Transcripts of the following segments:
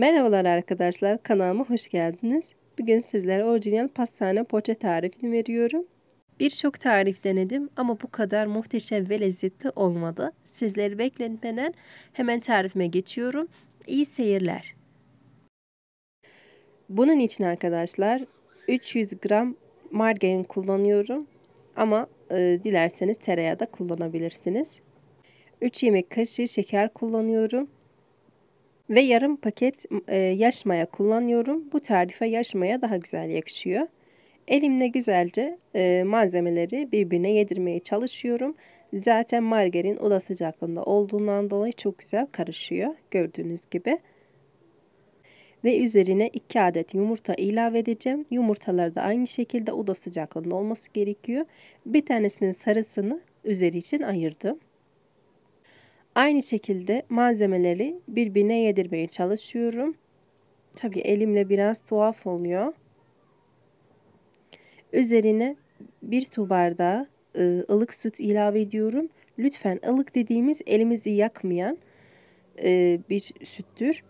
Merhabalar arkadaşlar kanalıma hoş geldiniz. Bugün sizlere orijinal pastane poğaça tarifini veriyorum. Birçok tarif denedim ama bu kadar muhteşem ve lezzetli olmadı. Sizleri bekletmeden hemen tarifime geçiyorum. İyi seyirler. Bunun için arkadaşlar 300 gram margarin kullanıyorum. Ama e, dilerseniz tereyağı da kullanabilirsiniz. 3 yemek kaşığı şeker kullanıyorum. Ve yarım paket e, yaş maya kullanıyorum. Bu tarife yaş maya daha güzel yakışıyor. Elimle güzelce e, malzemeleri birbirine yedirmeye çalışıyorum. Zaten margarin oda sıcaklığında olduğundan dolayı çok güzel karışıyor gördüğünüz gibi. Ve üzerine 2 adet yumurta ilave edeceğim. Yumurtalar da aynı şekilde oda sıcaklığında olması gerekiyor. Bir tanesinin sarısını üzeri için ayırdım. Aynı şekilde malzemeleri birbirine yedirmeye çalışıyorum. Tabii elimle biraz tuhaf oluyor. Üzerine bir su bardağı e, ılık süt ilave ediyorum. Lütfen ılık dediğimiz elimizi yakmayan e, bir süttür.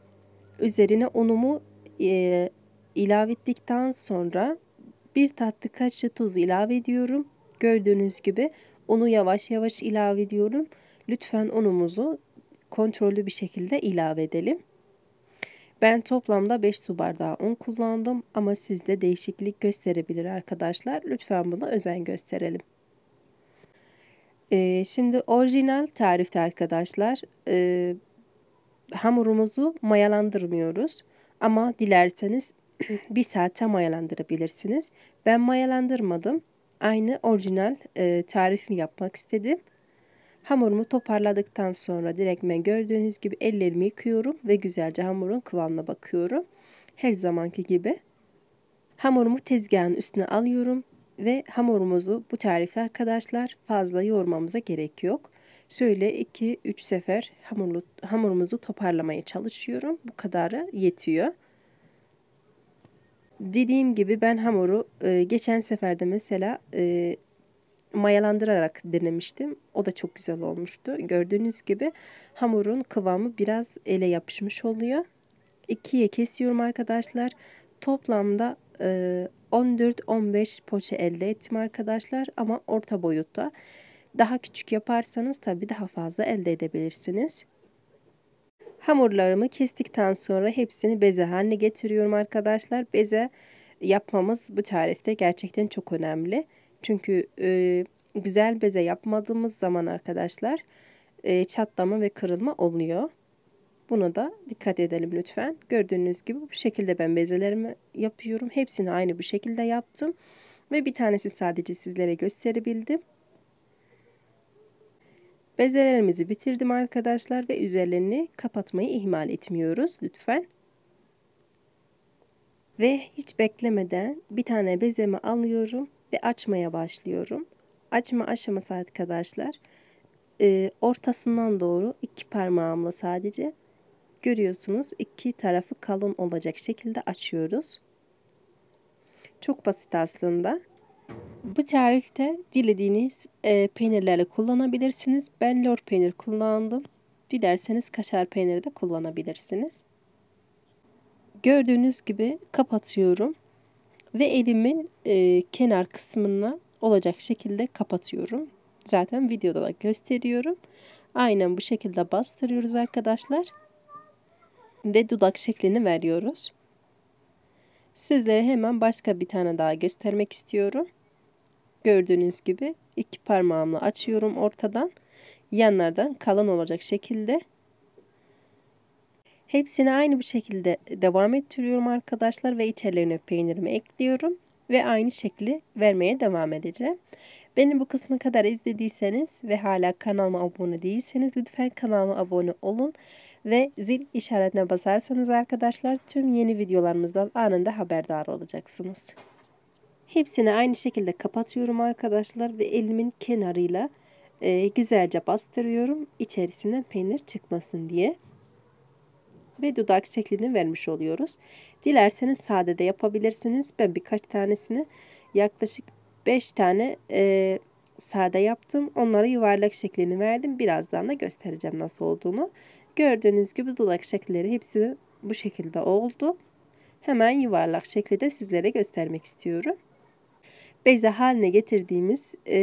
Üzerine unumu e, ilave ettikten sonra bir tatlı kaşığı tuz ilave ediyorum. Gördüğünüz gibi unu yavaş yavaş ilave ediyorum. Lütfen unumuzu kontrollü bir şekilde ilave edelim. Ben toplamda 5 su bardağı un kullandım ama sizde değişiklik gösterebilir arkadaşlar. Lütfen buna özen gösterelim. Ee, şimdi orijinal tarifte arkadaşlar e, hamurumuzu mayalandırmıyoruz. Ama dilerseniz bir saate mayalandırabilirsiniz. Ben mayalandırmadım. Aynı orijinal e, tarifi yapmak istedim. Hamurumu toparladıktan sonra direktmen gördüğünüz gibi ellerimi yıkıyorum ve güzelce hamurun kıvamına bakıyorum. Her zamanki gibi. Hamurumu tezgahın üstüne alıyorum ve hamurumuzu bu tarifte arkadaşlar fazla yoğurmamıza gerek yok. Şöyle 2-3 sefer hamurlu, hamurumuzu toparlamaya çalışıyorum. Bu kadarı yetiyor. Dediğim gibi ben hamuru e, geçen seferde mesela e, mayalandırarak denemiştim. O da çok güzel olmuştu. Gördüğünüz gibi hamurun kıvamı biraz ele yapışmış oluyor. İkiye kesiyorum arkadaşlar. Toplamda e, 14-15 poşe elde ettim arkadaşlar ama orta boyutta. Daha küçük yaparsanız tabii daha fazla elde edebilirsiniz. Hamurlarımı kestikten sonra hepsini beze haline getiriyorum arkadaşlar. Beze yapmamız bu tarifte gerçekten çok önemli. Çünkü e, güzel beze yapmadığımız zaman arkadaşlar e, çatlama ve kırılma oluyor. Buna da dikkat edelim lütfen. Gördüğünüz gibi bu şekilde ben bezelerimi yapıyorum. Hepsini aynı bu şekilde yaptım. Ve bir tanesi sadece sizlere gösterebildim. Bezelerimizi bitirdim arkadaşlar ve üzerlerini kapatmayı ihmal etmiyoruz lütfen. Ve hiç beklemeden bir tane bezemi alıyorum ve açmaya başlıyorum. Açma aşaması arkadaşlar e, ortasından doğru iki parmağımla sadece görüyorsunuz iki tarafı kalın olacak şekilde açıyoruz. Çok basit aslında. Bu tarifte dilediğiniz e, peynirlerle kullanabilirsiniz. Ben lor peynir kullandım. Dilerseniz kaşar peyniri de kullanabilirsiniz. Gördüğünüz gibi kapatıyorum ve elimin e, kenar kısmına olacak şekilde kapatıyorum. Zaten videoda da gösteriyorum. Aynen bu şekilde bastırıyoruz arkadaşlar. Ve dudak şeklini veriyoruz. Sizlere hemen başka bir tane daha göstermek istiyorum. Gördüğünüz gibi iki parmağımla açıyorum ortadan. Yanlardan kalın olacak şekilde Hepsini aynı bu şekilde devam ettiriyorum arkadaşlar ve içerilerine peynirimi ekliyorum ve aynı şekli vermeye devam edeceğim. Beni bu kısma kadar izlediyseniz ve hala kanalıma abone değilseniz lütfen kanalıma abone olun ve zil işaretine basarsanız arkadaşlar tüm yeni videolarımızdan anında haberdar olacaksınız. Hepsini aynı şekilde kapatıyorum arkadaşlar ve elimin kenarıyla e, güzelce bastırıyorum içerisinden peynir çıkmasın diye ve dudak şeklini vermiş oluyoruz. Dilerseniz sade de yapabilirsiniz. Ben birkaç tanesini yaklaşık 5 tane e, sade yaptım. Onlara yuvarlak şeklini verdim. Birazdan da göstereceğim nasıl olduğunu. Gördüğünüz gibi dudak şekilleri hepsi bu şekilde oldu. Hemen yuvarlak şekli de sizlere göstermek istiyorum. Beze haline getirdiğimiz e,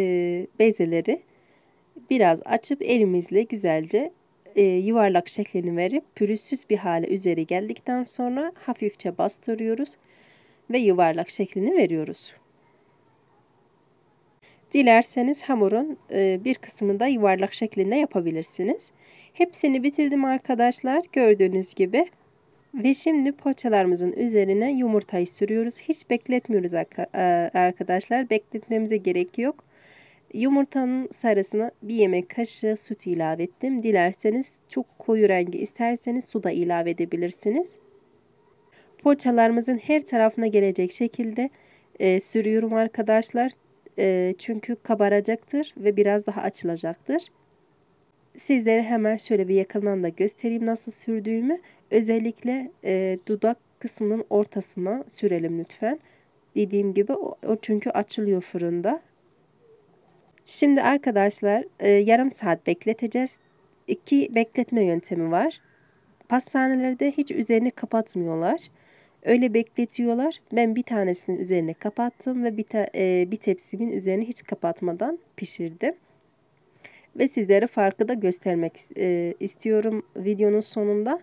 bezeleri biraz açıp elimizle güzelce e, yuvarlak şeklini verip pürüzsüz bir hale üzeri geldikten sonra hafifçe bastırıyoruz ve yuvarlak şeklini veriyoruz. Dilerseniz hamurun e, bir kısmını da yuvarlak şeklinde yapabilirsiniz. Hepsini bitirdim arkadaşlar gördüğünüz gibi. Ve şimdi poğaçalarımızın üzerine yumurtayı sürüyoruz. Hiç bekletmiyoruz e, arkadaşlar. Bekletmemize gerek yok. Yumurtanın sarısına bir yemek kaşığı süt ilave ettim. Dilerseniz çok koyu rengi isterseniz su da ilave edebilirsiniz. Poğaçalarımızın her tarafına gelecek şekilde e, sürüyorum arkadaşlar. E, çünkü kabaracaktır ve biraz daha açılacaktır. Sizlere hemen şöyle bir yakından da göstereyim nasıl sürdüğümü. Özellikle e, dudak kısmının ortasına sürelim lütfen. Dediğim gibi o, o çünkü açılıyor fırında. Şimdi arkadaşlar e, yarım saat bekleteceğiz. İki bekletme yöntemi var. Pastanelerde hiç üzerini kapatmıyorlar. Öyle bekletiyorlar. Ben bir tanesinin üzerine kapattım ve bir, te, e, bir tepsimin üzerini hiç kapatmadan pişirdim. Ve sizlere farkı da göstermek e, istiyorum videonun sonunda.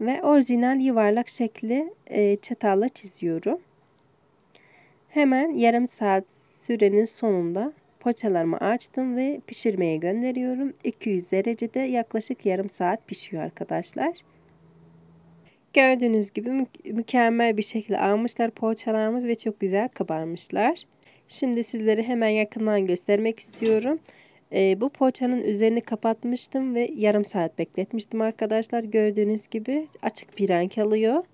Ve orijinal yuvarlak şekli e, çatalla çiziyorum. Hemen yarım saat Sürenin sonunda poğaçalarımı açtım ve pişirmeye gönderiyorum. 200 derecede yaklaşık yarım saat pişiyor arkadaşlar. Gördüğünüz gibi mükemmel bir şekilde almışlar poğaçalarımız ve çok güzel kabarmışlar. Şimdi sizlere hemen yakından göstermek istiyorum. Ee, bu poğaçanın üzerini kapatmıştım ve yarım saat bekletmiştim arkadaşlar. Gördüğünüz gibi açık bir renk alıyor.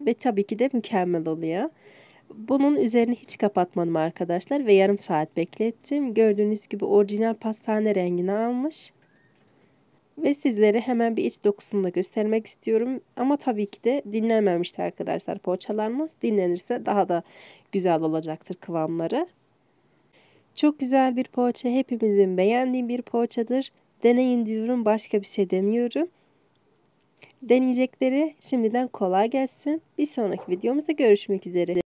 Ve tabii ki de mükemmel oluyor. Bunun üzerine hiç kapatmadım arkadaşlar ve yarım saat beklettim. Gördüğünüz gibi orijinal pastane rengini almış. Ve sizlere hemen bir iç dokusunu da göstermek istiyorum. Ama tabii ki de dinlenmemişti arkadaşlar poğaçalarımız. Dinlenirse daha da güzel olacaktır kıvamları. Çok güzel bir poğaça. Hepimizin beğendiği bir poğaçadır. Deneyin diyorum. Başka bir şey demiyorum. Deneyecekleri şimdiden kolay gelsin. Bir sonraki videomuzda görüşmek üzere.